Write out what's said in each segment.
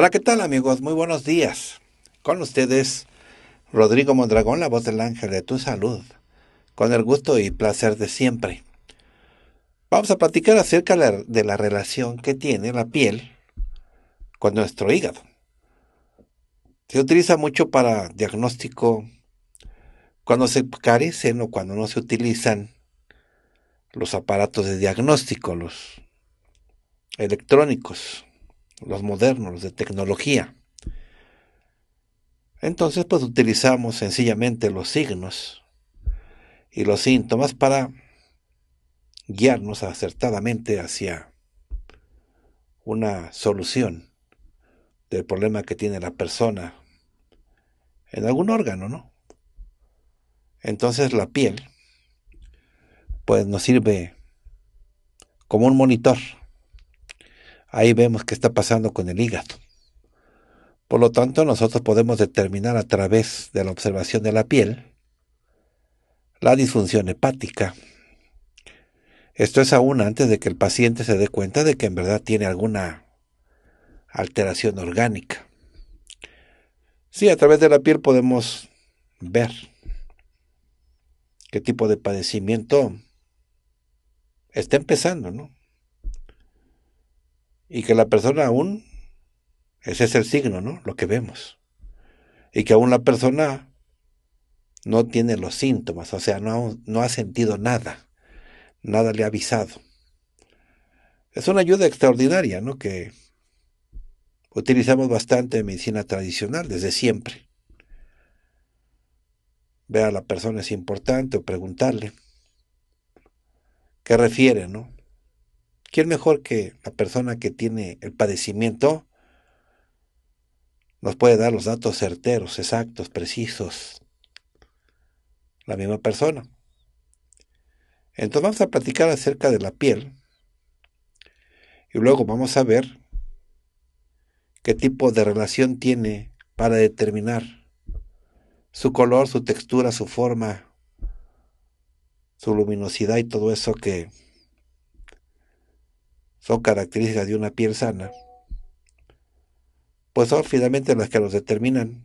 Hola, ¿qué tal amigos? Muy buenos días. Con ustedes, Rodrigo Mondragón, la voz del ángel de tu salud, con el gusto y placer de siempre. Vamos a platicar acerca de la relación que tiene la piel con nuestro hígado. Se utiliza mucho para diagnóstico cuando se carecen o cuando no se utilizan los aparatos de diagnóstico, los electrónicos los modernos, los de tecnología. Entonces, pues utilizamos sencillamente los signos y los síntomas para guiarnos acertadamente hacia una solución del problema que tiene la persona en algún órgano, ¿no? Entonces la piel, pues nos sirve como un monitor ahí vemos qué está pasando con el hígado. Por lo tanto, nosotros podemos determinar a través de la observación de la piel la disfunción hepática. Esto es aún antes de que el paciente se dé cuenta de que en verdad tiene alguna alteración orgánica. Sí, a través de la piel podemos ver qué tipo de padecimiento está empezando, ¿no? y que la persona aún, ese es el signo, ¿no? Lo que vemos. Y que aún la persona no tiene los síntomas, o sea, no, no ha sentido nada, nada le ha avisado. Es una ayuda extraordinaria, ¿no? Que utilizamos bastante en medicina tradicional desde siempre. Ver a la persona es importante o preguntarle qué refiere, ¿no? ¿Quién mejor que la persona que tiene el padecimiento nos puede dar los datos certeros, exactos, precisos? La misma persona. Entonces vamos a platicar acerca de la piel y luego vamos a ver qué tipo de relación tiene para determinar su color, su textura, su forma, su luminosidad y todo eso que son características de una piel sana, pues son finalmente las que nos determinan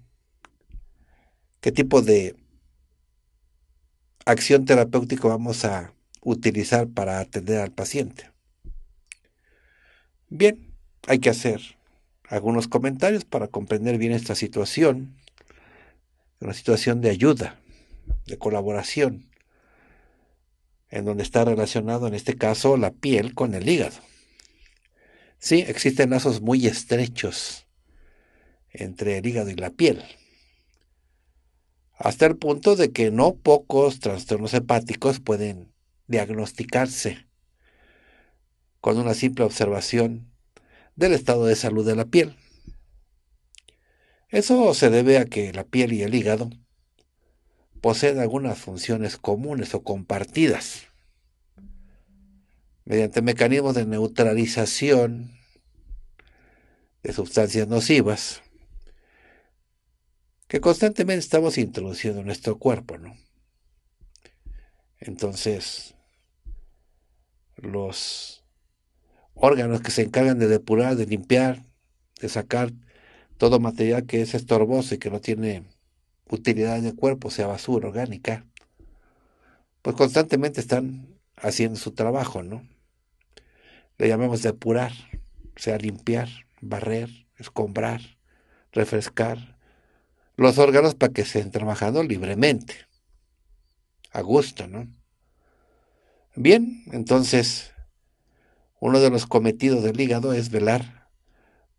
qué tipo de acción terapéutica vamos a utilizar para atender al paciente. Bien, hay que hacer algunos comentarios para comprender bien esta situación, una situación de ayuda, de colaboración, en donde está relacionado en este caso la piel con el hígado. Sí, existen lazos muy estrechos entre el hígado y la piel, hasta el punto de que no pocos trastornos hepáticos pueden diagnosticarse con una simple observación del estado de salud de la piel. Eso se debe a que la piel y el hígado poseen algunas funciones comunes o compartidas mediante mecanismos de neutralización de sustancias nocivas que constantemente estamos introduciendo en nuestro cuerpo, ¿no? Entonces, los órganos que se encargan de depurar, de limpiar, de sacar todo material que es estorboso y que no tiene utilidad en el cuerpo, sea basura orgánica, pues constantemente están haciendo su trabajo, ¿no? le llamemos depurar, o sea, limpiar, barrer, escombrar, refrescar los órganos para que estén trabajando libremente, a gusto, ¿no? Bien, entonces, uno de los cometidos del hígado es velar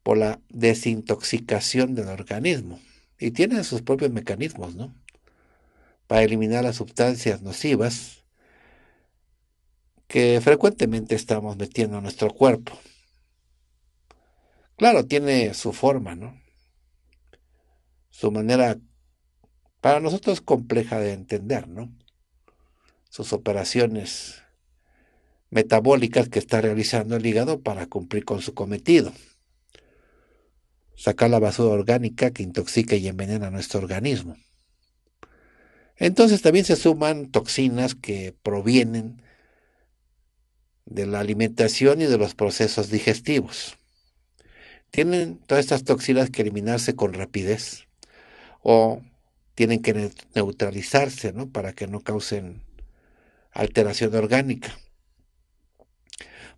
por la desintoxicación del organismo. Y tiene sus propios mecanismos, ¿no? Para eliminar las sustancias nocivas que frecuentemente estamos metiendo en nuestro cuerpo. Claro, tiene su forma, ¿no? Su manera para nosotros compleja de entender, ¿no? Sus operaciones metabólicas que está realizando el hígado para cumplir con su cometido. Sacar la basura orgánica que intoxica y envenena nuestro organismo. Entonces también se suman toxinas que provienen de la alimentación y de los procesos digestivos. Tienen todas estas toxinas que eliminarse con rapidez o tienen que neutralizarse ¿no? para que no causen alteración orgánica.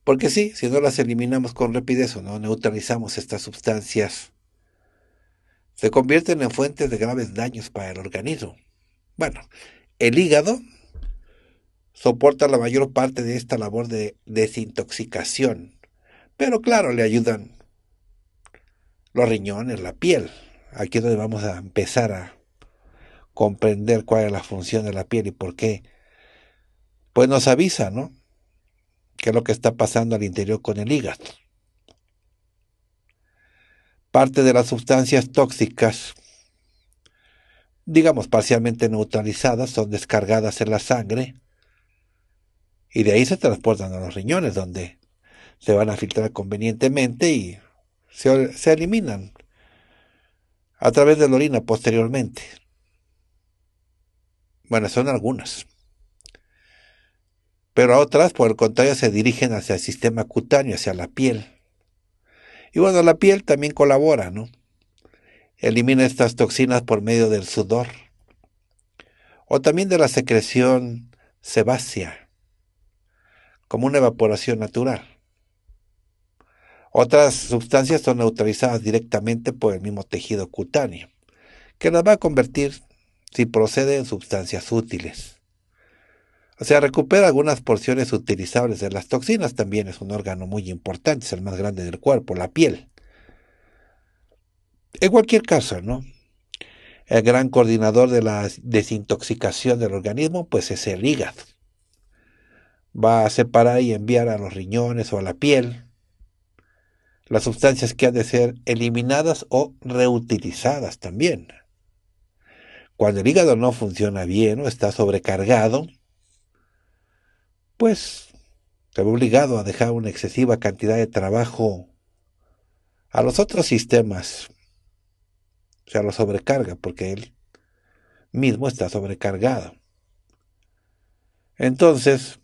Porque sí, si no las eliminamos con rapidez o no neutralizamos estas sustancias, se convierten en fuentes de graves daños para el organismo. Bueno, el hígado soporta la mayor parte de esta labor de desintoxicación, pero claro, le ayudan los riñones, la piel. Aquí es donde vamos a empezar a comprender cuál es la función de la piel y por qué. Pues nos avisa, ¿no? ¿Qué es lo que está pasando al interior con el hígado? Parte de las sustancias tóxicas, digamos parcialmente neutralizadas, son descargadas en la sangre y de ahí se transportan a los riñones donde se van a filtrar convenientemente y se, eliminan a través de la orina posteriormente. Bueno, son algunas. Pero a otras, por el contrario, se dirigen hacia el sistema cutáneo, hacia la piel. Y bueno, la piel también colabora, ¿no? Elimina estas toxinas por medio del sudor. O también de la secreción sebácea como una evaporación natural. Otras sustancias son neutralizadas directamente por el mismo tejido cutáneo, que las va a convertir, si procede, en sustancias útiles. O sea, recupera algunas porciones utilizables de las toxinas, también es un órgano muy importante, es el más grande del cuerpo, la piel. En cualquier caso, ¿no? El gran coordinador de la desintoxicación del organismo, pues es el hígado va a separar y enviar a los riñones o a la piel las sustancias que han de ser eliminadas o reutilizadas también. Cuando el hígado no funciona bien o está sobrecargado, pues se ve obligado a dejar una excesiva cantidad de trabajo a los otros sistemas. O sea, lo sobrecarga porque él mismo está sobrecargado. Entonces,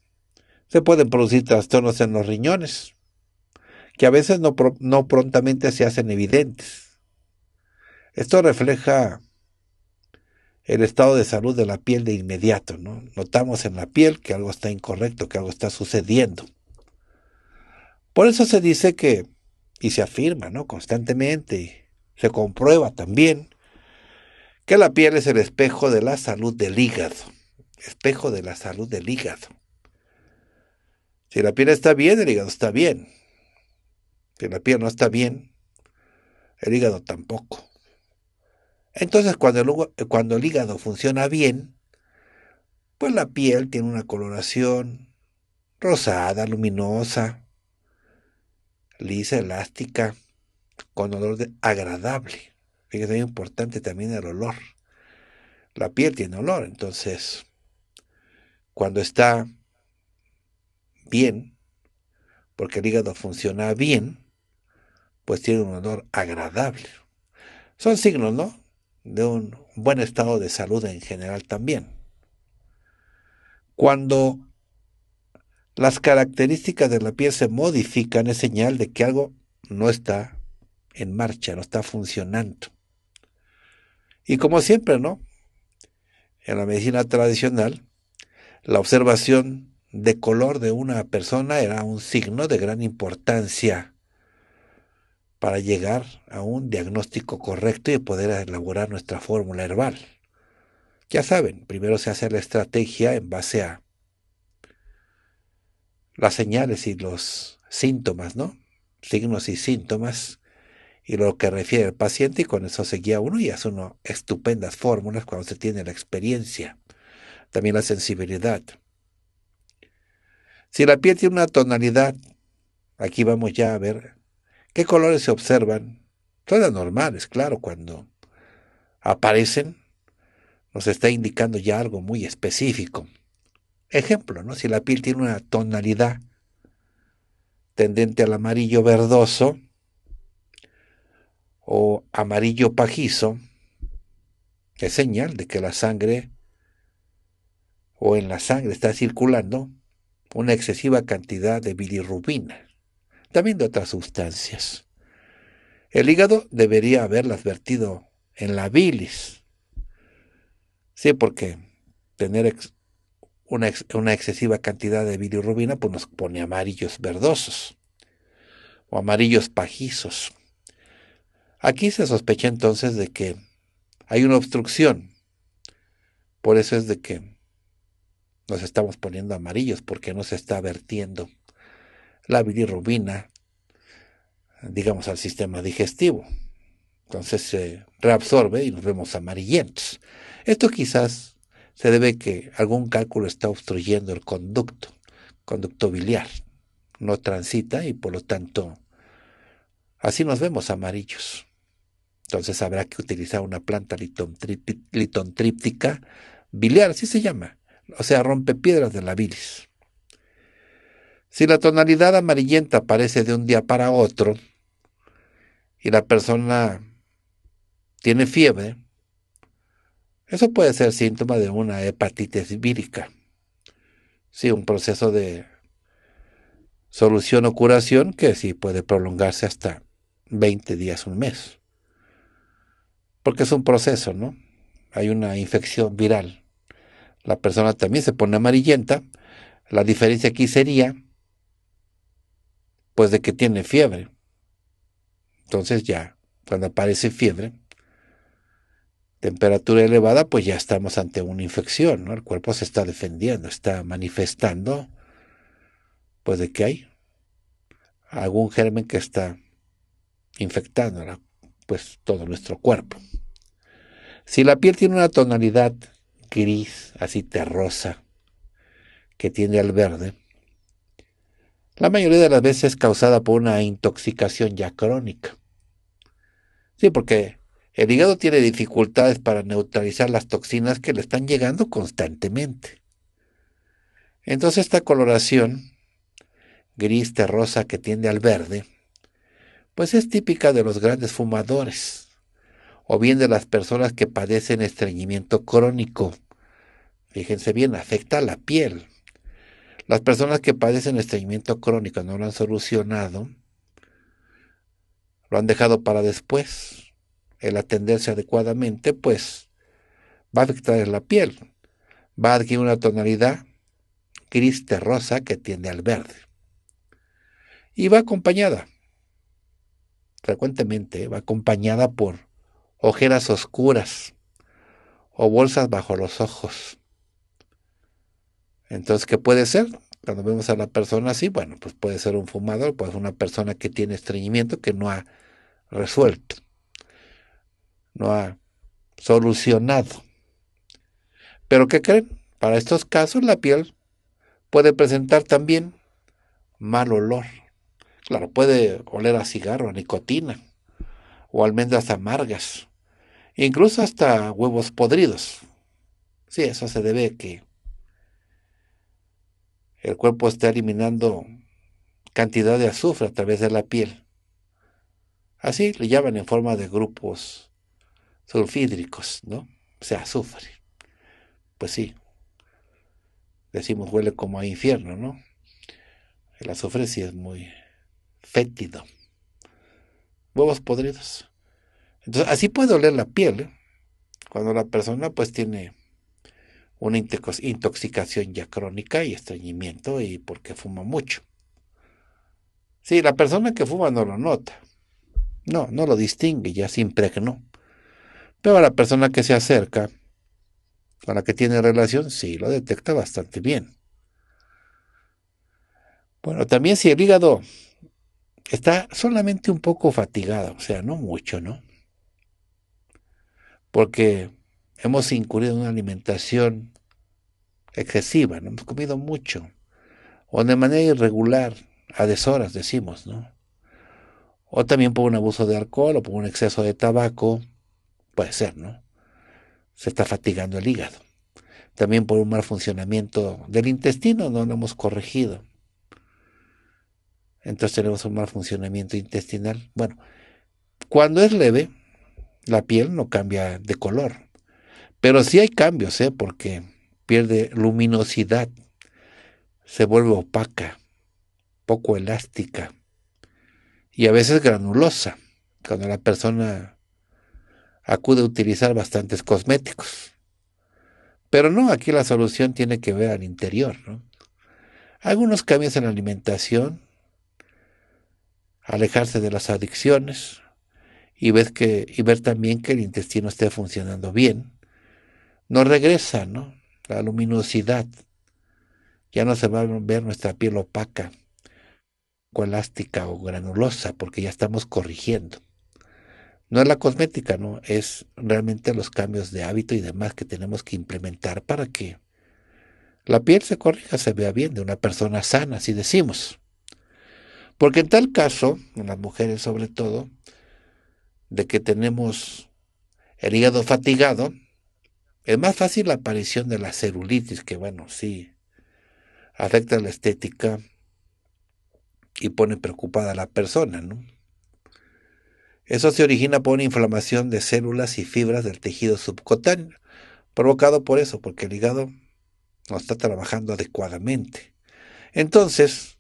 se pueden producir trastornos en los riñones, que a veces no, prontamente se hacen evidentes. Esto refleja el estado de salud de la piel de inmediato. Notamos en la piel que algo está incorrecto, que algo está sucediendo. Por eso se dice que, y se afirma ¿no? constantemente, se comprueba también, que la piel es el espejo de la salud del hígado. Espejo de la salud del hígado. Si la piel está bien, el hígado está bien. Si la piel no está bien, el hígado tampoco. Entonces, cuando el, hígado funciona bien, pues la piel tiene una coloración rosada, luminosa, lisa, elástica, con olor agradable. Fíjate, es importante también el olor. La piel tiene olor, entonces, cuando está bien, porque el hígado funciona bien, pues tiene un olor agradable. Son signos, ¿no? De un buen estado de salud en general también. Cuando las características de la piel se modifican, es señal de que algo no está en marcha, no está funcionando. Y como siempre, ¿no? En la medicina tradicional, la observación de color de una persona era un signo de gran importancia para llegar a un diagnóstico correcto y poder elaborar nuestra fórmula herbal. Ya saben, primero se hace la estrategia en base a las señales y los síntomas, ¿no? Signos y síntomas y lo que refiere el paciente y con eso se guía uno y hace uno estupendas fórmulas cuando se tiene la experiencia, también la sensibilidad. Si la piel tiene una tonalidad, aquí vamos ya a ver qué colores se observan. Todas normales, claro, cuando aparecen nos está indicando ya algo muy específico. Ejemplo, ¿no? si la piel tiene una tonalidad tendente al amarillo verdoso o amarillo pajizo, es señal de que la sangre o en la sangre está circulando una excesiva cantidad de bilirrubina, también de otras sustancias. El hígado debería haberla vertido en la bilis. Sí, porque tener una, excesiva cantidad de bilirrubina pues nos pone amarillos verdosos o amarillos pajizos. Aquí se sospecha entonces de que hay una obstrucción. Por eso es de que nos estamos poniendo amarillos porque no se está vertiendo la bilirrubina, digamos, al sistema digestivo. Entonces se reabsorbe y nos vemos amarillentos. Esto quizás se debe que algún cálculo está obstruyendo el conducto, conducto biliar. No transita y por lo tanto así nos vemos amarillos. Entonces habrá que utilizar una planta litontríptica biliar, así se llama, o sea, rompe piedras de la bilis. Si la tonalidad amarillenta aparece de un día para otro y la persona tiene fiebre, eso puede ser síntoma de una hepatitis vírica. Sí, un proceso de solución o curación que sí puede prolongarse hasta 20 días, un mes. Porque es un proceso, ¿no? Hay una infección viral la persona también se pone amarillenta. La diferencia aquí sería, pues, de que tiene fiebre. Entonces ya, cuando aparece fiebre, temperatura elevada, pues ya estamos ante una infección, ¿no? El cuerpo se está defendiendo, está manifestando, pues, de que hay algún germen que está infectando, pues, todo nuestro cuerpo. Si la piel tiene una tonalidad gris, así terrosa, que tiende al verde, la mayoría de las veces es causada por una intoxicación ya crónica. Sí, porque el hígado tiene dificultades para neutralizar las toxinas que le están llegando constantemente. Entonces esta coloración gris terrosa que tiende al verde, pues es típica de los grandes fumadores, o bien de las personas que padecen estreñimiento crónico, fíjense bien, afecta a la piel. Las personas que padecen estreñimiento crónico no lo han solucionado, lo han dejado para después. El atenderse adecuadamente, pues, va a afectar la piel. Va a adquirir una tonalidad gris terrosa que tiende al verde. Y va acompañada, frecuentemente, va acompañada por ojeras oscuras o bolsas bajo los ojos. Entonces, ¿qué puede ser? Cuando vemos a la persona así, bueno, pues puede ser un fumador, puede ser una persona que tiene estreñimiento que no ha resuelto, no ha solucionado. Pero ¿qué creen? Para estos casos la piel puede presentar también mal olor. Claro, puede oler a cigarro, a nicotina o almendras amargas, incluso hasta huevos podridos. Sí, eso se debe a que el cuerpo está eliminando cantidad de azufre a través de la piel. Así le llaman en forma de grupos sulfídricos, ¿no? O sea, azufre. Pues sí. Decimos huele como a infierno, ¿no? El azufre sí es muy fétido. Huevos podridos. Entonces, así puede oler la piel. ¿eh? Cuando la persona pues tiene una intoxicación ya crónica y estreñimiento y porque fuma mucho. Sí, la persona que fuma no lo nota. No, no lo distingue, ya se impregnó. Pero la persona que se acerca, con la que tiene relación, sí, lo detecta bastante bien. Bueno, también si el hígado está solamente un poco fatigado, o sea, no mucho, ¿no? Porque hemos incurrido en una alimentación excesiva, ¿no? hemos comido mucho, o de manera irregular, a deshoras decimos, ¿no? O también por un abuso de alcohol o por un exceso de tabaco, puede ser, ¿no? Se está fatigando el hígado. También por un mal funcionamiento del intestino, no lo hemos corregido. Entonces tenemos un mal funcionamiento intestinal. Bueno, cuando es leve, la piel no cambia de color, pero sí hay cambios, ¿eh? porque pierde luminosidad, se vuelve opaca, poco elástica y a veces granulosa, cuando la persona acude a utilizar bastantes cosméticos. Pero no, aquí la solución tiene que ver al interior. ¿no? Algunos cambios en la alimentación, alejarse de las adicciones y, que, y ver también que el intestino esté funcionando bien no regresa, ¿no? La luminosidad. Ya no se va a ver nuestra piel opaca, o elástica o granulosa, porque ya estamos corrigiendo. No es la cosmética, ¿no? Es realmente los cambios de hábito y demás que tenemos que implementar para que la piel se corrija, se vea bien de una persona sana, así decimos. Porque en tal caso, en las mujeres sobre todo, de que tenemos el hígado fatigado, es más fácil la aparición de la celulitis, que bueno, sí, afecta la estética y pone preocupada a la persona, ¿no? Eso se origina por una inflamación de células y fibras del tejido subcutáneo, provocado por eso, porque el hígado no está trabajando adecuadamente. Entonces,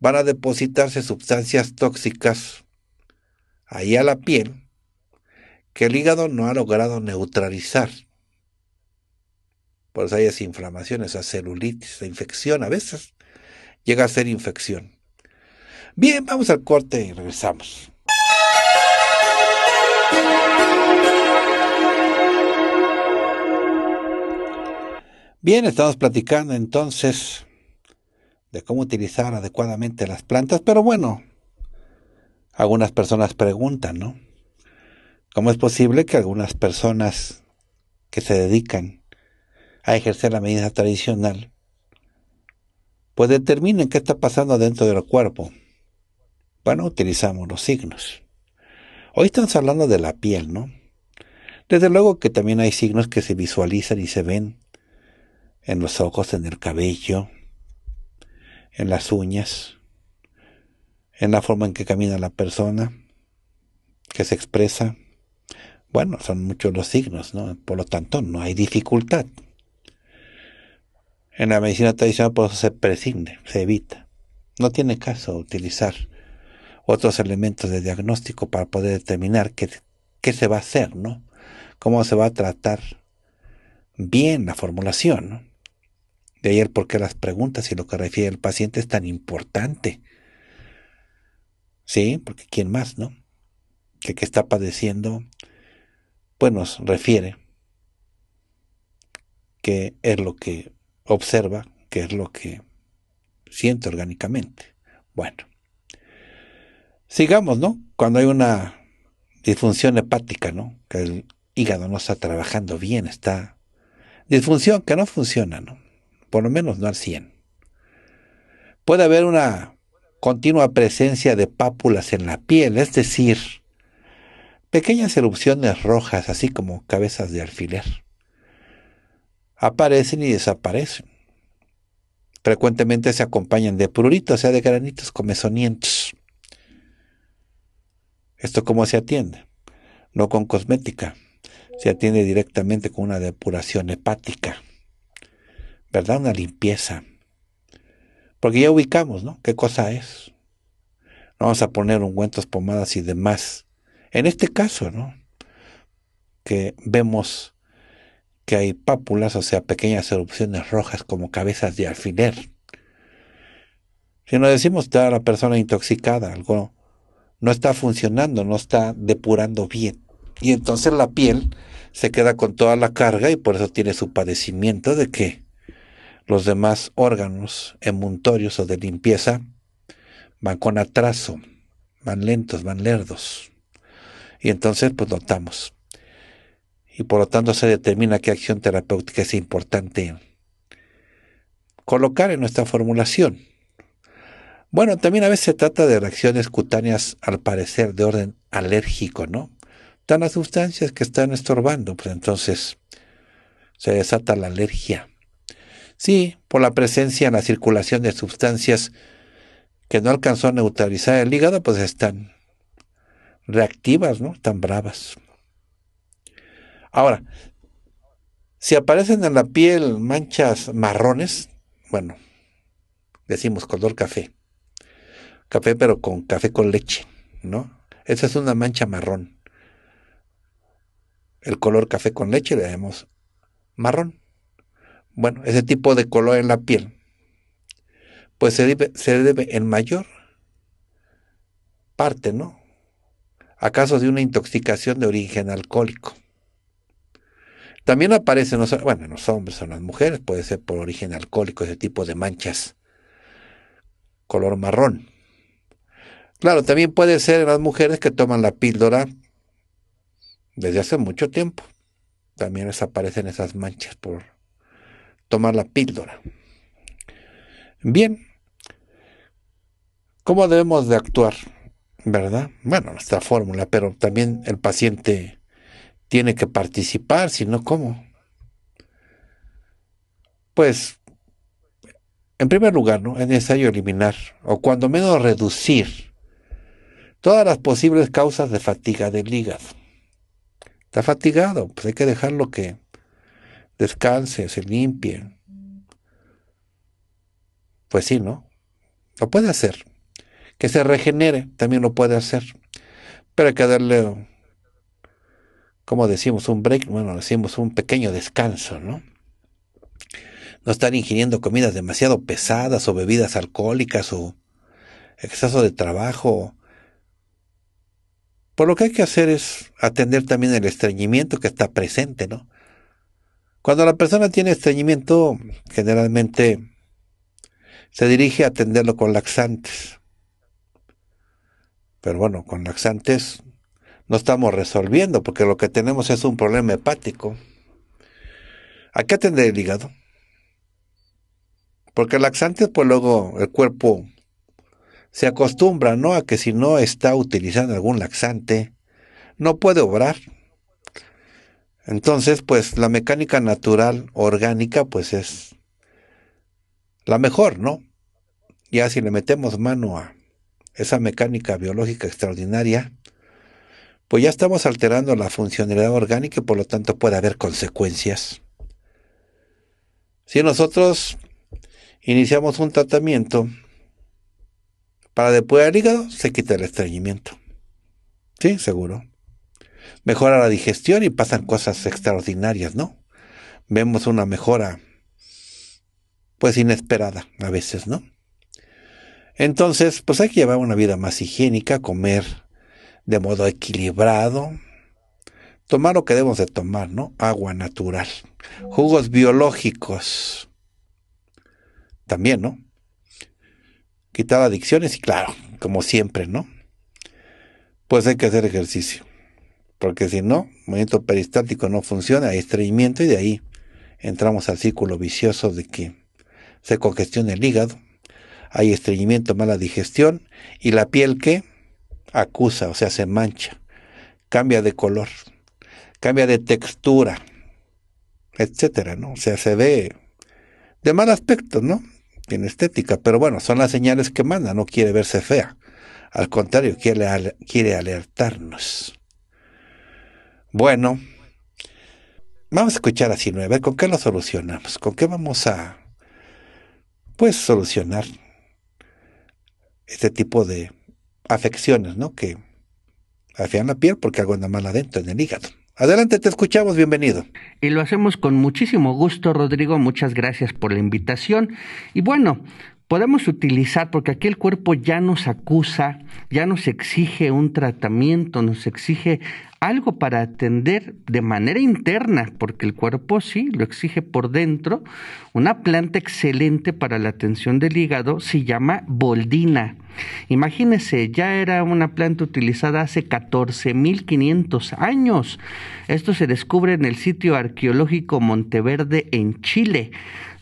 van a depositarse sustancias tóxicas ahí a la piel que el hígado no ha logrado neutralizar. Por eso hay esa inflamación, esa celulitis, esa infección. A veces llega a ser infección. Bien, vamos al corte y regresamos. Bien, estamos platicando entonces de cómo utilizar adecuadamente las plantas, pero bueno, algunas personas preguntan, ¿no? ¿Cómo es posible que algunas personas que se dedican a ejercer la medida tradicional, pues determinen qué está pasando dentro del cuerpo. Bueno, utilizamos los signos. Hoy estamos hablando de la piel, ¿no? Desde luego que también hay signos que se visualizan y se ven en los ojos, en el cabello, en las uñas, en la forma en que camina la persona, que se expresa. Bueno, son muchos los signos, ¿no? Por lo tanto, no hay dificultad. En la medicina tradicional por eso se prescinde, se evita. No tiene caso utilizar otros elementos de diagnóstico para poder determinar qué, se va a hacer, ¿no? Cómo se va a tratar bien la formulación, ¿no? De ahí el por qué las preguntas y lo que refiere el paciente es tan importante. Sí, porque quién más, ¿no? Que que está padeciendo, pues nos refiere que es lo que observa qué es lo que siente orgánicamente. Bueno, sigamos, ¿no? Cuando hay una disfunción hepática, ¿no? Que el hígado no está trabajando bien, está... Disfunción que no funciona, ¿no? Por lo menos no al 100. Puede haber una continua presencia de pápulas en la piel, es decir, pequeñas erupciones rojas, así como cabezas de alfiler aparecen y desaparecen. Frecuentemente se acompañan de pruritos, o sea, de granitos comezonientos. ¿Esto cómo se atiende? No con cosmética, se atiende directamente con una depuración hepática, ¿verdad? Una limpieza. Porque ya ubicamos, ¿no? ¿Qué cosa es? No vamos a poner ungüentos, pomadas y demás. En este caso, ¿no? Que vemos que hay pápulas, o sea, pequeñas erupciones rojas como cabezas de alfiler. Si nos decimos está la persona intoxicada, algo no está funcionando, no está depurando bien. Y entonces la piel se queda con toda la carga y por eso tiene su padecimiento de que los demás órganos emuntorios o de limpieza van con atraso, van lentos, van lerdos. Y entonces pues notamos y por lo tanto se determina qué acción terapéutica es importante colocar en nuestra formulación. Bueno, también a veces se trata de reacciones cutáneas, al parecer, de orden alérgico, ¿no? Están las sustancias que están estorbando, pues entonces se desata la alergia. Sí, por la presencia en la circulación de sustancias que no alcanzó a neutralizar el hígado, pues están reactivas, ¿no? Tan bravas. Ahora, si aparecen en la piel manchas marrones, bueno, decimos color café. Café pero con café con leche, ¿no? Esa es una mancha marrón. El color café con leche le llamamos marrón. Bueno, ese tipo de color en la piel, pues se debe, en mayor parte, ¿no? A ¿Acaso de una intoxicación de origen alcohólico? También aparecen bueno, en los hombres o en las mujeres, puede ser por origen alcohólico, ese tipo de manchas, color marrón. Claro, también puede ser en las mujeres que toman la píldora desde hace mucho tiempo. También les aparecen esas manchas por tomar la píldora. Bien, ¿cómo debemos de actuar? ¿Verdad? Bueno, nuestra fórmula, pero también el paciente tiene que participar, si no, ¿cómo? Pues, en primer lugar, ¿no? es necesario eliminar, o cuando menos reducir, todas las posibles causas de fatiga del hígado. Está fatigado, pues hay que dejarlo que descanse, se limpie. Pues sí, ¿no? Lo puede hacer. Que se regenere, también lo puede hacer. Pero hay que darle como decimos, un break, bueno, decimos un pequeño descanso, ¿no? No estar ingiriendo comidas demasiado pesadas o bebidas alcohólicas o exceso de trabajo. Por lo que hay que hacer es atender también el estreñimiento que está presente, ¿no? Cuando la persona tiene estreñimiento, generalmente se dirige a atenderlo con laxantes. Pero bueno, con laxantes no estamos resolviendo, porque lo que tenemos es un problema hepático. ¿A qué atender el hígado? Porque laxantes, pues luego el cuerpo se acostumbra, ¿no? A que si no está utilizando algún laxante, no puede obrar. Entonces, pues la mecánica natural, orgánica, pues es la mejor, ¿no? Ya si le metemos mano a esa mecánica biológica extraordinaria, pues ya estamos alterando la funcionalidad orgánica y por lo tanto puede haber consecuencias. Si nosotros iniciamos un tratamiento para después el hígado, se quita el estreñimiento. Sí, seguro. Mejora la digestión y pasan cosas extraordinarias, ¿no? Vemos una mejora, pues inesperada a veces, ¿no? Entonces, pues hay que llevar una vida más higiénica, comer de modo equilibrado. Tomar lo que debemos de tomar, ¿no? Agua natural. Jugos biológicos. También, ¿no? Quitar adicciones y claro, como siempre, ¿no? Pues hay que hacer ejercicio. Porque si no, movimiento peristático no funciona, hay estreñimiento y de ahí entramos al círculo vicioso de que se congestiona el hígado, hay estreñimiento, mala digestión y la piel que acusa, o sea, se mancha, cambia de color, cambia de textura, etcétera, ¿no? O sea, se ve de mal aspecto, ¿no? Tiene estética, pero bueno, son las señales que manda, no quiere verse fea. Al contrario, quiere, quiere alertarnos. Bueno, vamos a escuchar a nueve. ver con qué lo solucionamos, con qué vamos a, pues, solucionar este tipo de afecciones, ¿no? Que afean la piel porque algo anda mal adentro, en el hígado. Adelante, te escuchamos, bienvenido. Y lo hacemos con muchísimo gusto, Rodrigo, muchas gracias por la invitación. Y bueno, podemos utilizar, porque aquí el cuerpo ya nos acusa, ya nos exige un tratamiento, nos exige algo para atender de manera interna, porque el cuerpo sí lo exige por dentro. Una planta excelente para la atención del hígado se llama boldina. Imagínense, ya era una planta utilizada hace 14.500 años. Esto se descubre en el sitio arqueológico Monteverde en Chile,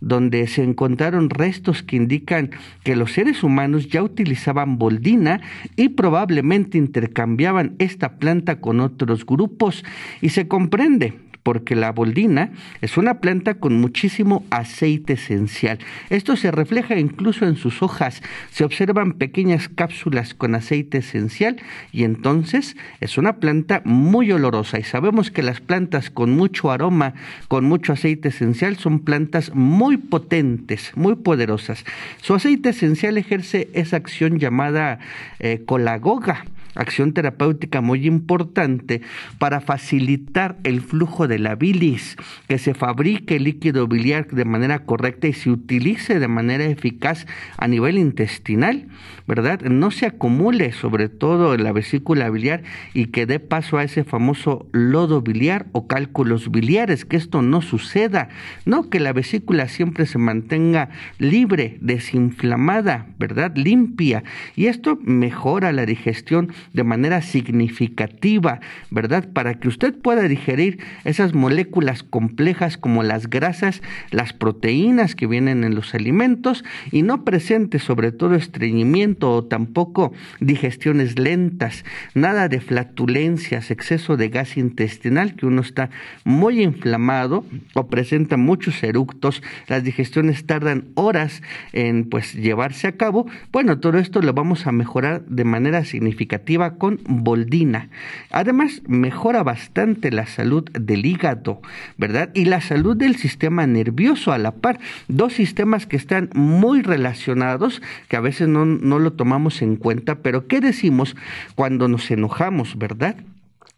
donde se encontraron restos que indican que los seres humanos ya utilizaban boldina y probablemente intercambiaban esta planta con otro los grupos y se comprende porque la boldina es una planta con muchísimo aceite esencial. Esto se refleja incluso en sus hojas. Se observan pequeñas cápsulas con aceite esencial y entonces es una planta muy olorosa. Y sabemos que las plantas con mucho aroma, con mucho aceite esencial, son plantas muy potentes, muy poderosas. Su aceite esencial ejerce esa acción llamada eh, colagoga acción terapéutica muy importante para facilitar el flujo de la bilis, que se fabrique el líquido biliar de manera correcta y se utilice de manera eficaz a nivel intestinal, ¿verdad? No se acumule sobre todo en la vesícula biliar y que dé paso a ese famoso lodo biliar o cálculos biliares, que esto no suceda, ¿no? Que la vesícula siempre se mantenga libre, desinflamada, ¿verdad? Limpia. Y esto mejora la digestión de manera significativa, ¿verdad? Para que usted pueda digerir esas moléculas complejas como las grasas, las proteínas que vienen en los alimentos y no presente sobre todo estreñimiento o tampoco digestiones lentas, nada de flatulencias, exceso de gas intestinal que uno está muy inflamado o presenta muchos eructos, las digestiones tardan horas en pues llevarse a cabo. Bueno, todo esto lo vamos a mejorar de manera significativa con Boldina. Además, mejora bastante la salud del hígado, ¿verdad? Y la salud del sistema nervioso a la par. Dos sistemas que están muy relacionados, que a veces no, no lo tomamos en cuenta, pero ¿qué decimos cuando nos enojamos, verdad?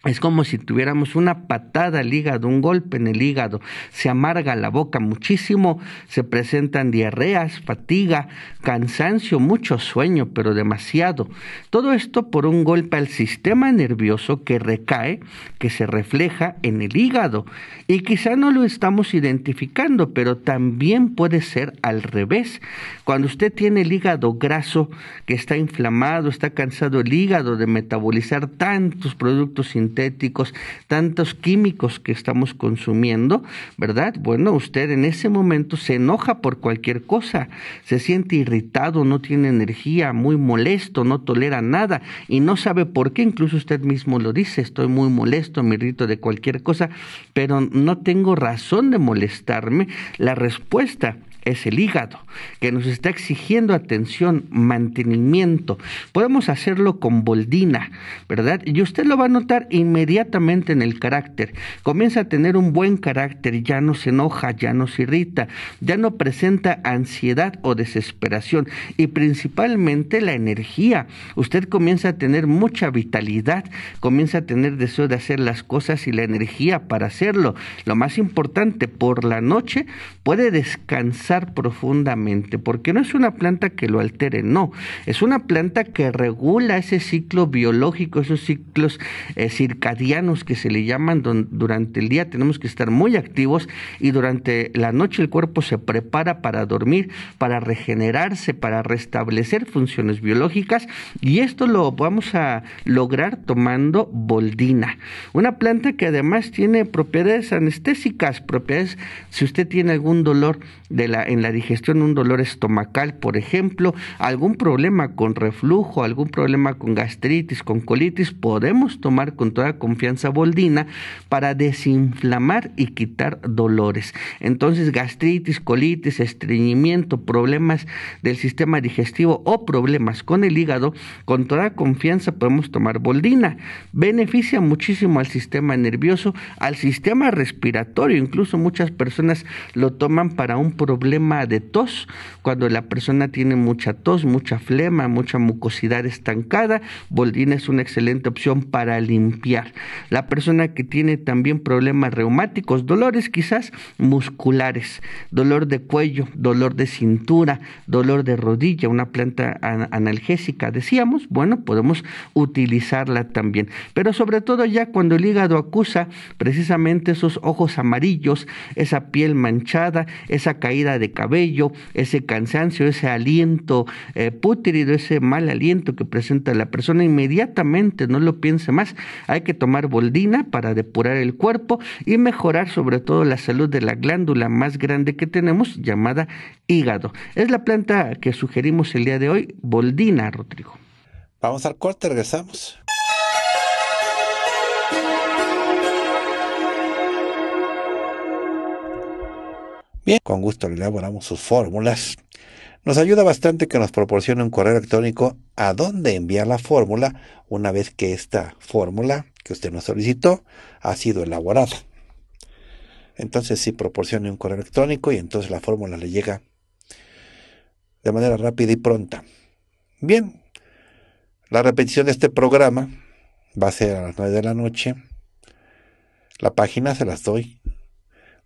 Es como si tuviéramos una patada al hígado, un golpe en el hígado. Se amarga la boca muchísimo, se presentan diarreas, fatiga, cansancio, mucho sueño, pero demasiado. Todo esto por un golpe al sistema nervioso que recae, que se refleja en el hígado. Y quizá no lo estamos identificando, pero también puede ser al revés. Cuando usted tiene el hígado graso, que está inflamado, está cansado el hígado de metabolizar tantos productos sintéticos, tantos químicos que estamos consumiendo, ¿verdad? Bueno, usted en ese momento se enoja por cualquier cosa, se siente irritado, no tiene energía, muy molesto, no tolera nada y no sabe por qué, incluso usted mismo lo dice, estoy muy molesto, me irrito de cualquier cosa, pero no tengo razón de molestarme. La respuesta es el hígado, que nos está exigiendo atención, mantenimiento. Podemos hacerlo con boldina, ¿verdad? Y usted lo va a notar inmediatamente en el carácter. Comienza a tener un buen carácter, ya no se enoja, ya no se irrita, ya no presenta ansiedad o desesperación y principalmente la energía. Usted comienza a tener mucha vitalidad, comienza a tener deseo de hacer las cosas y la energía para hacerlo. Lo más importante, por la noche puede descansar profundamente, porque no es una planta que lo altere, no, es una planta que regula ese ciclo biológico, esos ciclos eh, circadianos que se le llaman durante el día, tenemos que estar muy activos y durante la noche el cuerpo se prepara para dormir, para regenerarse, para restablecer funciones biológicas y esto lo vamos a lograr tomando boldina, una planta que además tiene propiedades anestésicas, propiedades, si usted tiene algún dolor de la en la digestión, un dolor estomacal, por ejemplo, algún problema con reflujo, algún problema con gastritis, con colitis, podemos tomar con toda confianza boldina para desinflamar y quitar dolores. Entonces, gastritis, colitis, estreñimiento, problemas del sistema digestivo o problemas con el hígado, con toda confianza podemos tomar boldina. Beneficia muchísimo al sistema nervioso, al sistema respiratorio, incluso muchas personas lo toman para un problema de tos, cuando la persona tiene mucha tos, mucha flema, mucha mucosidad estancada, boldina es una excelente opción para limpiar. La persona que tiene también problemas reumáticos, dolores quizás musculares, dolor de cuello, dolor de cintura, dolor de rodilla, una planta analgésica, decíamos, bueno, podemos utilizarla también. Pero sobre todo ya cuando el hígado acusa precisamente esos ojos amarillos, esa piel manchada, esa caída de cabello, ese cansancio, ese aliento eh, putrido ese mal aliento que presenta la persona, inmediatamente no lo piense más. Hay que tomar boldina para depurar el cuerpo y mejorar sobre todo la salud de la glándula más grande que tenemos, llamada hígado. Es la planta que sugerimos el día de hoy, boldina, Rodrigo. Vamos al corte, regresamos. Bien, con gusto le elaboramos sus fórmulas. Nos ayuda bastante que nos proporcione un correo electrónico a dónde enviar la fórmula una vez que esta fórmula que usted nos solicitó ha sido elaborada. Entonces si proporcione un correo electrónico y entonces la fórmula le llega de manera rápida y pronta. Bien, la repetición de este programa va a ser a las 9 de la noche. La página se las doy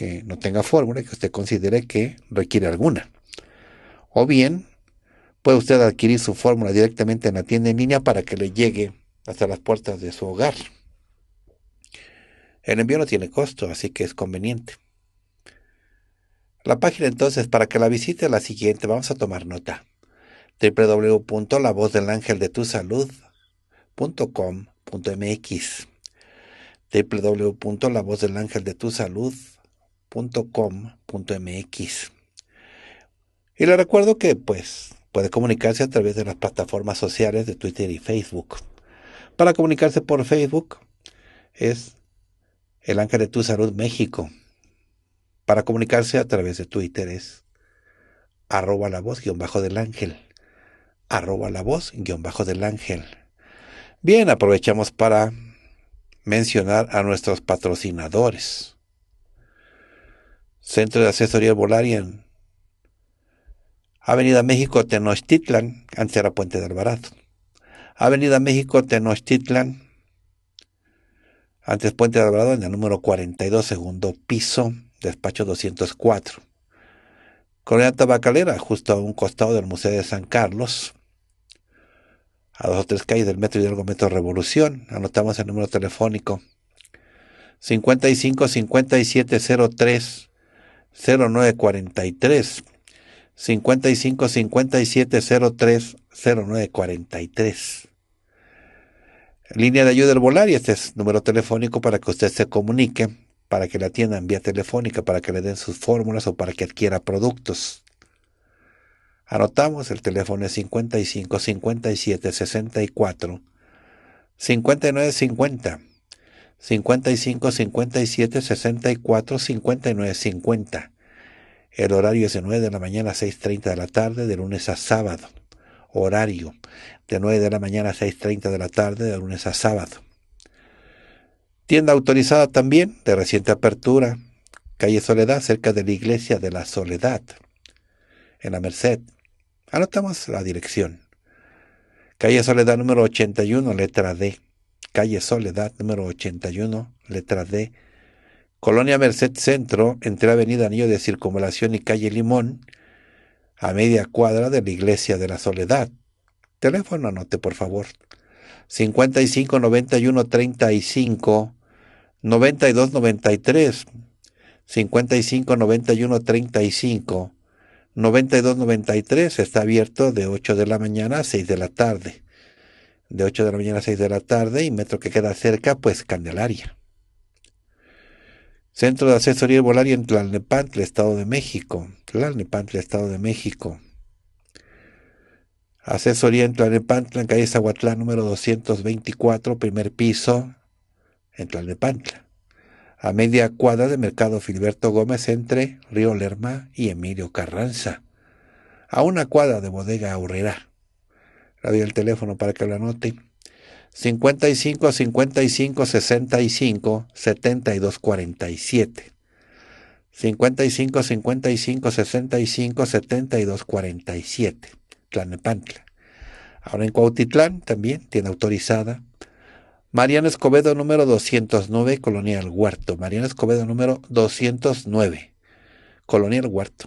que no tenga fórmula y que usted considere que requiere alguna. O bien, puede usted adquirir su fórmula directamente en la tienda en línea para que le llegue hasta las puertas de su hogar. El envío no tiene costo, así que es conveniente. La página entonces para que la visite la siguiente, vamos a tomar nota. www.lavozdelangeldetusalud.com.mx salud .com.mx Y le recuerdo que pues puede comunicarse a través de las plataformas sociales de Twitter y Facebook. Para comunicarse por Facebook es El Ángel de Tu Salud México. Para comunicarse a través de Twitter es arroba la voz guión bajo del ángel. Arroba la voz guión bajo del ángel. Bien, aprovechamos para mencionar a nuestros patrocinadores. Centro de Asesoría Volaria en Avenida México Tenochtitlan, antes era Puente de Alvarado. Avenida México Tenochtitlan, antes Puente de Alvarado, en el número 42, segundo piso, despacho 204. Colonia Tabacalera, justo a un costado del Museo de San Carlos, a dos o tres calles del metro y del metro Revolución. Anotamos el número telefónico 55 5703 0943 55 57 03 0943. Línea de ayuda volar y este es número telefónico para que usted se comunique, para que la atiendan vía telefónica, para que le den sus fórmulas o para que adquiera productos. Anotamos, el teléfono es 55 57 64 59 50. 55 57 64 59 50. El horario es de 9 de la mañana a 6.30 de la tarde, de lunes a sábado. Horario de 9 de la mañana a 6.30 de la tarde, de lunes a sábado. Tienda autorizada también, de reciente apertura, calle Soledad, cerca de la iglesia de la Soledad, en la Merced. Anotamos la dirección. Calle Soledad número 81, letra D calle Soledad, número 81, letra D, Colonia Merced Centro, entre Avenida Anillo de Circunvalación y calle Limón, a media cuadra de la Iglesia de la Soledad. Teléfono anote, por favor. 55 91 35 92 93 55 91 35 92 93 está abierto de 8 de la mañana a 6 de la tarde de 8 de la mañana a 6 de la tarde y metro que queda cerca, pues Candelaria. Centro de Asesoría volario en Tlalnepantla, Estado de México. Tlalnepantla, Estado de México. Asesoría en Tlalnepantla, en calle Zahuatlán, número 224, primer piso, en Tlalnepantla. A media cuadra de Mercado Filiberto Gómez, entre Río Lerma y Emilio Carranza. A una cuadra de Bodega Aurrera. Radio el teléfono para que lo anote. 55 55 65 72 47. 55 55 65 72 47. Tlanepantla. Ahora en Cuautitlán también tiene autorizada. Mariana Escobedo número 209, Colonia El Huerto. Mariana Escobedo número 209, Colonia El Huerto.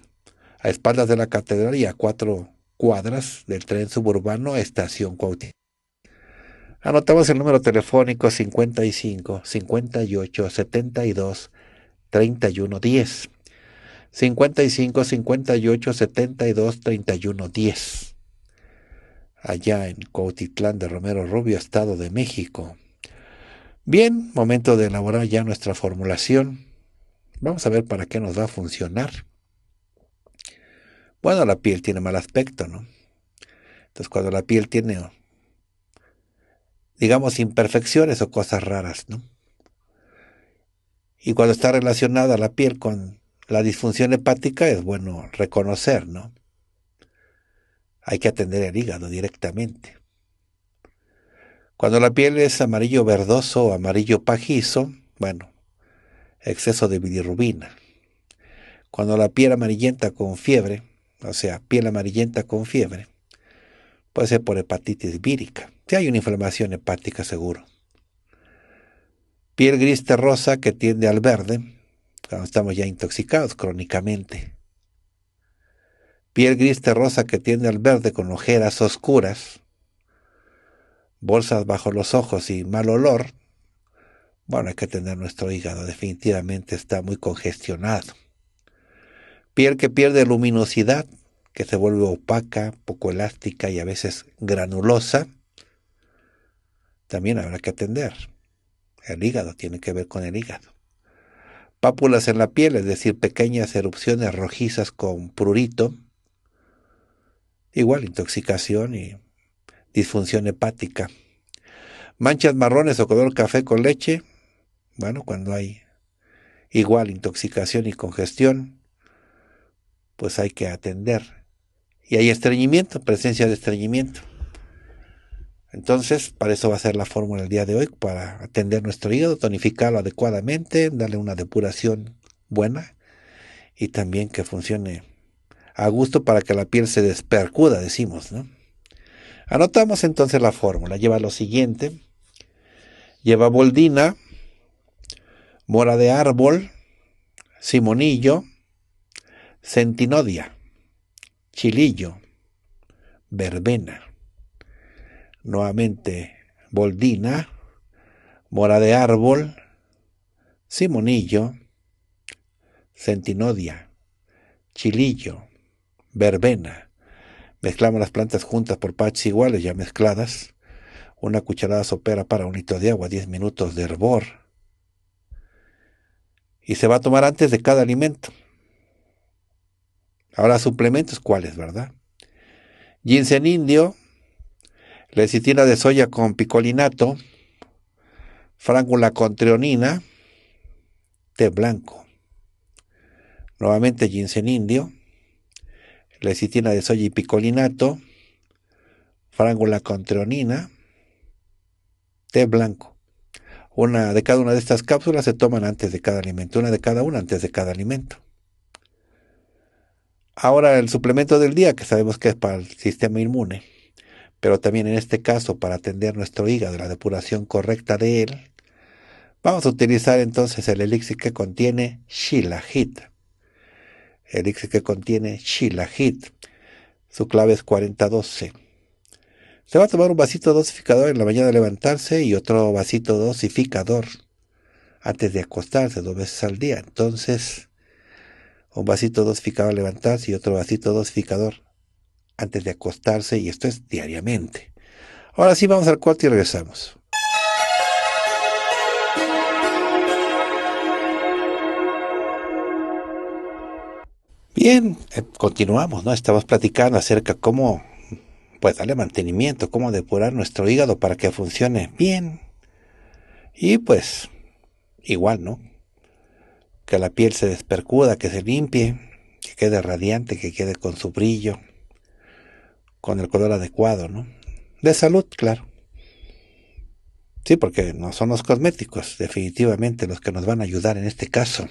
A espaldas de la catedral y a cuatro cuadras del tren suburbano Estación Cuauhtémoc. Anotamos el número telefónico 55 58 72 31 10. 55 58 72 31 10. Allá en Cuautitlán de Romero Rubio, Estado de México. Bien, momento de elaborar ya nuestra formulación. Vamos a ver para qué nos va a funcionar bueno, la piel tiene mal aspecto, ¿no? Entonces, cuando la piel tiene, digamos, imperfecciones o cosas raras, ¿no? Y cuando está relacionada la piel con la disfunción hepática, es bueno reconocer, ¿no? Hay que atender el hígado directamente. Cuando la piel es amarillo verdoso o amarillo pajizo, bueno, exceso de bilirrubina. Cuando la piel amarillenta con fiebre, o sea, piel amarillenta con fiebre. Puede ser por hepatitis vírica. Si hay una inflamación hepática, seguro. Piel gris terrosa que tiende al verde, cuando estamos ya intoxicados crónicamente. Piel gris terrosa que tiende al verde con ojeras oscuras, bolsas bajo los ojos y mal olor. Bueno, hay que tener nuestro hígado, definitivamente está muy congestionado piel que pierde luminosidad, que se vuelve opaca, poco elástica y a veces granulosa, también habrá que atender. El hígado tiene que ver con el hígado. Pápulas en la piel, es decir, pequeñas erupciones rojizas con prurito. Igual intoxicación y disfunción hepática. Manchas marrones o color café con leche. Bueno, cuando hay igual intoxicación y congestión pues hay que atender. Y hay estreñimiento, presencia de estreñimiento. Entonces, para eso va a ser la fórmula el día de hoy, para atender nuestro hígado, tonificarlo adecuadamente, darle una depuración buena y también que funcione a gusto para que la piel se despercuda, decimos, ¿no? Anotamos entonces la fórmula. Lleva lo siguiente. Lleva boldina, mora de árbol, simonillo, Centinodia, Chilillo, Verbena, nuevamente Boldina, Mora de Árbol, Simonillo, Centinodia, Chilillo, Verbena. Mezclamos las plantas juntas por patches iguales ya mezcladas. Una cucharada sopera para un litro de agua, 10 minutos de hervor. Y se va a tomar antes de cada alimento. Ahora, suplementos, ¿cuáles, verdad? Ginseng indio, lecitina de soya con picolinato, frángula con trionina, té blanco. Nuevamente ginseng indio, lecitina de soya y picolinato, frángula con trionina, té blanco. Una de cada una de estas cápsulas se toman antes de cada alimento, una de cada una antes de cada alimento. Ahora el suplemento del día, que sabemos que es para el sistema inmune, pero también en este caso para atender nuestro hígado, la depuración correcta de él, vamos a utilizar entonces el elixir que contiene shilajit. Elixir que contiene shilajit. Su clave es 4012. Se va a tomar un vasito dosificador en la mañana de levantarse y otro vasito dosificador antes de acostarse dos veces al día. Entonces, un vasito dosificador levantarse y otro vasito dosificador antes de acostarse y esto es diariamente. Ahora sí vamos al cuarto y regresamos. Bien, eh, continuamos, ¿no? Estamos platicando acerca cómo pues darle mantenimiento, cómo depurar nuestro hígado para que funcione bien. Y pues igual, ¿no? que la piel se despercuda, que se limpie, que quede radiante, que quede con su brillo, con el color adecuado, ¿no? De salud, claro. Sí, porque no son los cosméticos, definitivamente, los que nos van a ayudar en este caso.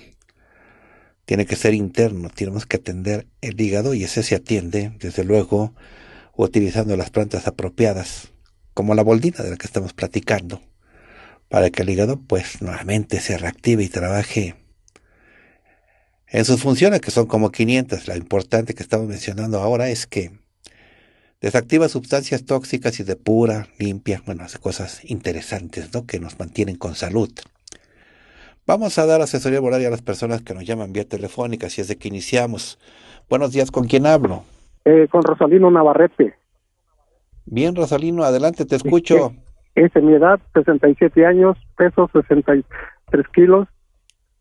Tiene que ser interno, tenemos que atender el hígado y ese se atiende, desde luego, utilizando las plantas apropiadas, como la boldina de la que estamos platicando, para que el hígado, pues, nuevamente se reactive y trabaje en sus funciones, que son como 500, la importante que estamos mencionando ahora es que desactiva sustancias tóxicas y depura, limpia, bueno, hace cosas interesantes, ¿no? Que nos mantienen con salud. Vamos a dar asesoría horaria a las personas que nos llaman vía telefónica, si es de que iniciamos. Buenos días, ¿con quién hablo? Eh, con Rosalino Navarrete. Bien, Rosalino, adelante, te escucho. Es en mi edad, 67 años, peso 63 kilos,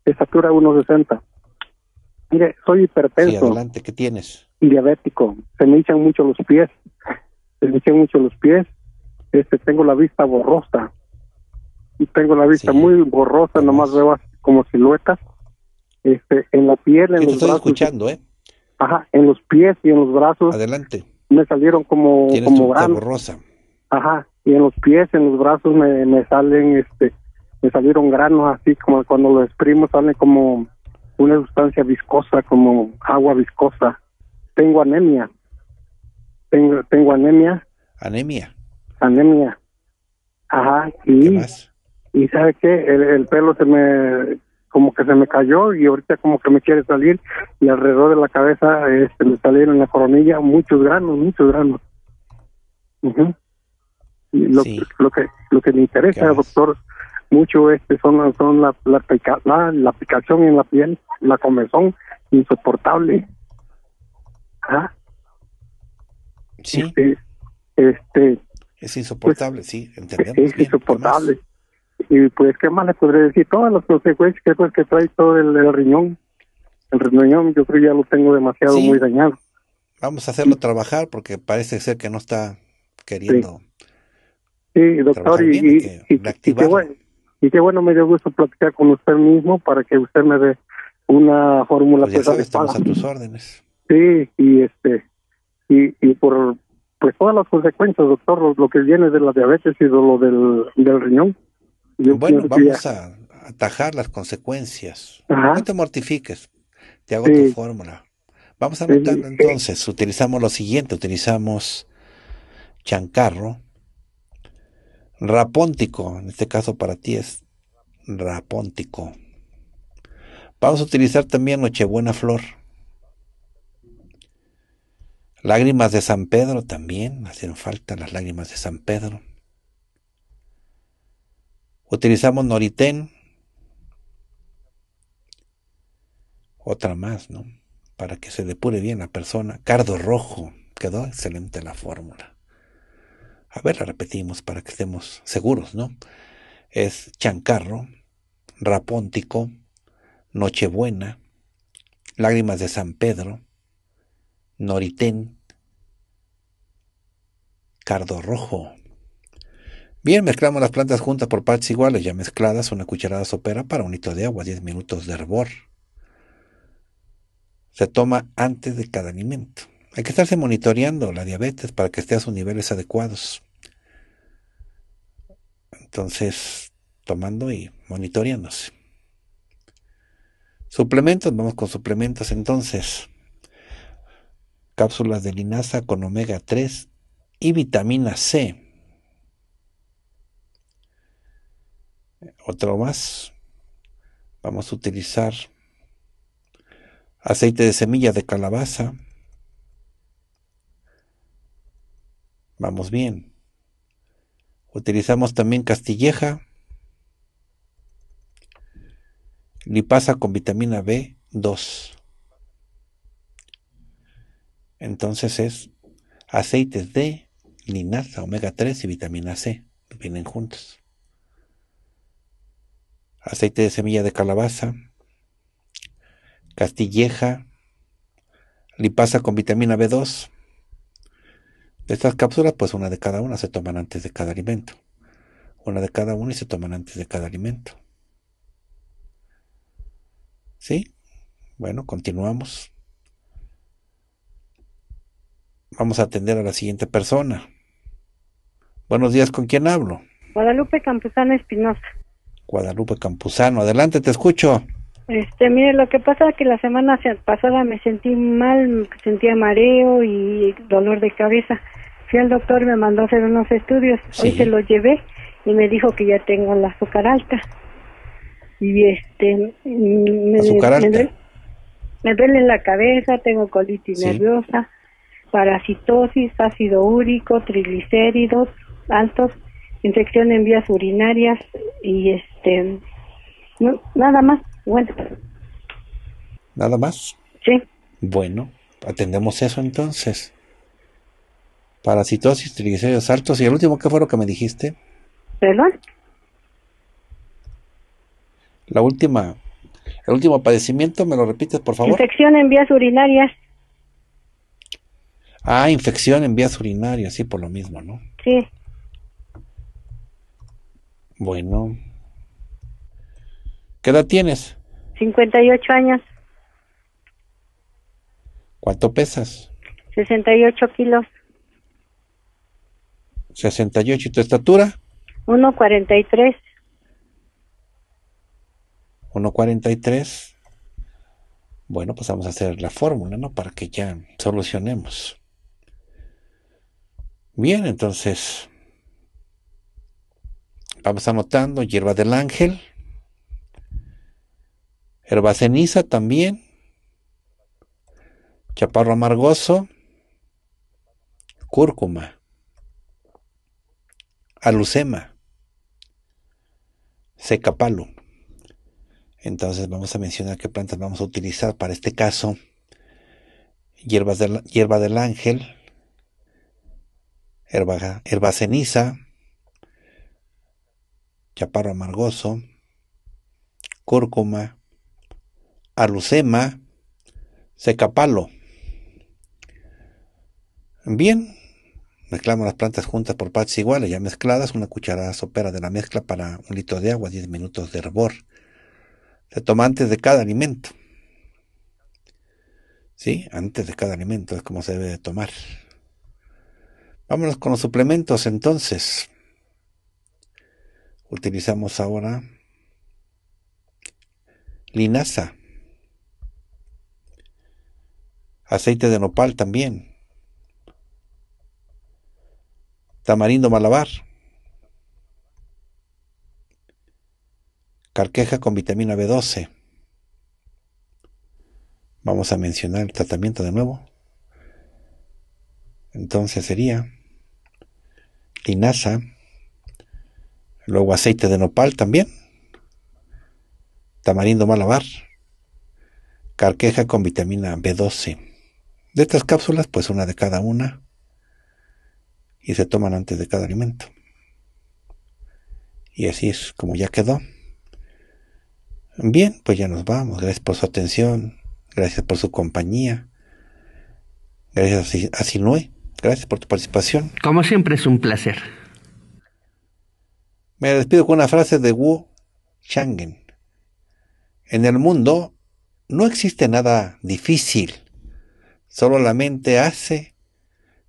estatura 1,60. Mire, soy hipertenso. Sí, adelante, ¿qué tienes? Diabético. Se me hinchan mucho los pies. Se me hinchan mucho los pies. Este, tengo la vista borrosa. Y tengo la vista muy borrosa, nomás veo como siluetas. Este, en la piel, en los te estoy escuchando, ¿eh? Ajá, en los pies y en los brazos. Adelante. Me salieron como como granos. borrosa. Ajá, y en los pies, en los brazos me, salen este me salieron granos así como cuando lo exprimo salen como una sustancia viscosa como agua viscosa. Tengo anemia. Tengo, tengo anemia. Anemia. Anemia. Ajá. Y, Y sabe qué, el, pelo se me como que se me cayó y ahorita como que me quiere salir y alrededor de la cabeza este me salieron en la coronilla muchos granos, muchos granos. lo, lo, que lo que me interesa, doctor, mucho este son, son la, la, aplicación en la piel, la comezón insoportable. Sí. Este, este, es insoportable, sí, entendemos. Es insoportable. Y pues, ¿qué más le podré decir? Todas las consecuencias que, pues, que trae todo el, riñón. El riñón yo creo ya lo tengo demasiado muy dañado. Vamos a hacerlo trabajar porque parece ser que no está queriendo. Sí, doctor, y, y qué bueno, me dio gusto platicar con usted mismo para que usted me dé una fórmula. Pues ya pues, sabes, estamos a tus órdenes. Sí, y este, y, y por pues todas las consecuencias, doctor, lo, que viene de la diabetes y de lo del, riñón. bueno, vamos a atajar las consecuencias. No te mortifiques, te hago tu fórmula. Vamos a entonces. Utilizamos lo siguiente, utilizamos chancarro, rapóntico. En este caso para ti es rapóntico. Vamos a utilizar también Nochebuena Flor. Lágrimas de San Pedro también. Hacen falta las lágrimas de San Pedro. Utilizamos Noritén. Otra más, ¿no? Para que se depure bien la persona. Cardo rojo. Quedó excelente la fórmula. A ver, la repetimos para que estemos seguros, ¿no? Es Chancarro, Rapóntico, Nochebuena, Lágrimas de San Pedro, Noritén, Cardo Rojo. Bien, mezclamos las plantas juntas por partes iguales, ya mezcladas, una cucharada sopera para un litro de agua, 10 minutos de hervor. Se toma antes de cada alimento. Hay que estarse monitoreando la diabetes para que esté a sus niveles adecuados. Entonces, tomando y monitoreándose. Suplementos, vamos con suplementos entonces. Cápsulas de linaza con omega 3 y vitamina C. Otro más. Vamos a utilizar aceite de semilla de calabaza Vamos bien. Utilizamos también castilleja, lipasa con vitamina B2. Entonces es aceites de linaza, omega 3 y vitamina C. Vienen juntos. Aceite de semilla de calabaza, castilleja, lipasa con vitamina B2, estas cápsulas, pues una de cada una se toman antes de cada alimento. Una de cada una y se toman antes de cada alimento. ¿Sí? Bueno, continuamos. Vamos a atender a la siguiente persona. Buenos días, ¿con quién hablo? Guadalupe Campuzano Espinosa. Guadalupe Campuzano, adelante, te escucho. Este, mire, lo que pasa es que la semana pasada me sentí mal, sentía mareo y dolor de cabeza fui al doctor, me mandó a hacer unos estudios, hoy se los llevé y me dijo que ya tengo la azúcar alta. Y este, me, azúcar alta. me, duele, la cabeza, tengo colitis nerviosa, parasitosis, ácido úrico, triglicéridos altos, infección en vías urinarias y este, nada más, bueno. ¿Nada más? Sí. Bueno, atendemos eso entonces parasitosis, triglicéridos altos. ¿Y el último qué fue lo que me dijiste? ¿Perdón? La última, el último padecimiento, ¿me lo repites, por favor? Infección en vías urinarias. Ah, infección en vías urinarias, sí, por lo mismo, ¿no? Sí. Bueno. ¿Qué edad tienes? 58 años. ¿Cuánto pesas? 68 kilos. 68. ¿Y tu estatura? 1.43. 1.43. Bueno, pues vamos a hacer la fórmula, ¿no? Para que ya solucionemos. Bien, entonces vamos anotando hierba del ángel, herba ceniza también, chaparro amargoso, cúrcuma. Alucema, Secapalo. Entonces vamos a mencionar qué plantas vamos a utilizar para este caso. Hierbas hierba del ángel, herba, ceniza, chaparro amargoso, cúrcuma, alucema, secapalo. Bien, Mezclamos las plantas juntas por partes iguales, ya mezcladas, una cucharada sopera de la mezcla para un litro de agua, 10 minutos de hervor. Se toma antes de cada alimento. ¿Sí? Antes de cada alimento es como se debe de tomar. Vámonos con los suplementos entonces. Utilizamos ahora linaza, aceite de nopal también, Tamarindo Malabar. Carqueja con vitamina B12. Vamos a mencionar el tratamiento de nuevo. Entonces sería linaza, luego aceite de nopal también, tamarindo malabar, carqueja con vitamina B12. De estas cápsulas, pues una de cada una, y se toman antes de cada alimento. Y así es como ya quedó. Bien, pues ya nos vamos. Gracias por su atención. Gracias por su compañía. Gracias a Sinue. Gracias por tu participación. Como siempre es un placer. Me despido con una frase de Wu Changen. En el mundo no existe nada difícil. Solo la mente hace